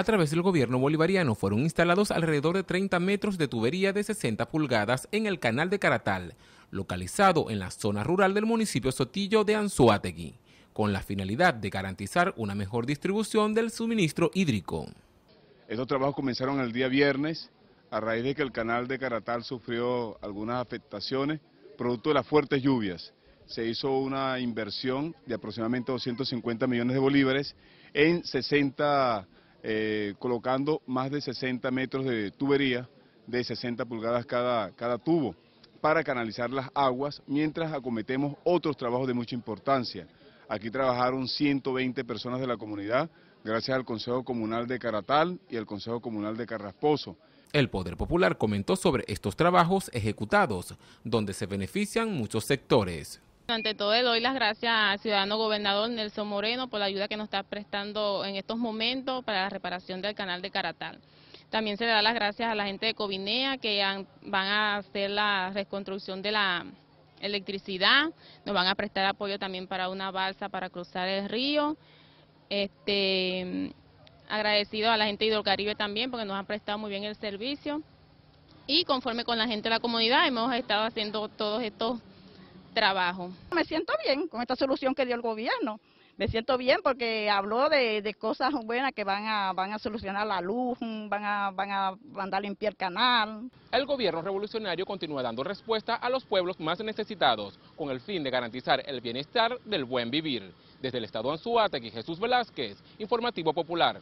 A través del gobierno bolivariano fueron instalados alrededor de 30 metros de tubería de 60 pulgadas en el canal de Caratal, localizado en la zona rural del municipio Sotillo de Anzuategui, con la finalidad de garantizar una mejor distribución del suministro hídrico. Estos trabajos comenzaron el día viernes a raíz de que el canal de Caratal sufrió algunas afectaciones producto de las fuertes lluvias. Se hizo una inversión de aproximadamente 250 millones de bolívares en 60 eh, colocando más de 60 metros de tubería de 60 pulgadas cada, cada tubo para canalizar las aguas, mientras acometemos otros trabajos de mucha importancia. Aquí trabajaron 120 personas de la comunidad, gracias al Consejo Comunal de Caratal y al Consejo Comunal de Carrasposo. El Poder Popular comentó sobre estos trabajos ejecutados, donde se benefician muchos sectores. Ante todo, le doy las gracias al ciudadano gobernador Nelson Moreno por la ayuda que nos está prestando en estos momentos para la reparación del canal de Caratal. También se le da las gracias a la gente de Covinea que van a hacer la reconstrucción de la electricidad, nos van a prestar apoyo también para una balsa para cruzar el río. Este, agradecido a la gente de Hidrocaribe también porque nos han prestado muy bien el servicio. Y conforme con la gente de la comunidad hemos estado haciendo todos estos trabajo. Me siento bien con esta solución que dio el gobierno. Me siento bien porque habló de, cosas buenas que van a, solucionar la luz, van a, van a mandar limpiar canal. El gobierno revolucionario continúa dando respuesta a los pueblos más necesitados con el fin de garantizar el bienestar del buen vivir. Desde el estado Anzuategui, Jesús Velázquez, Informativo Popular.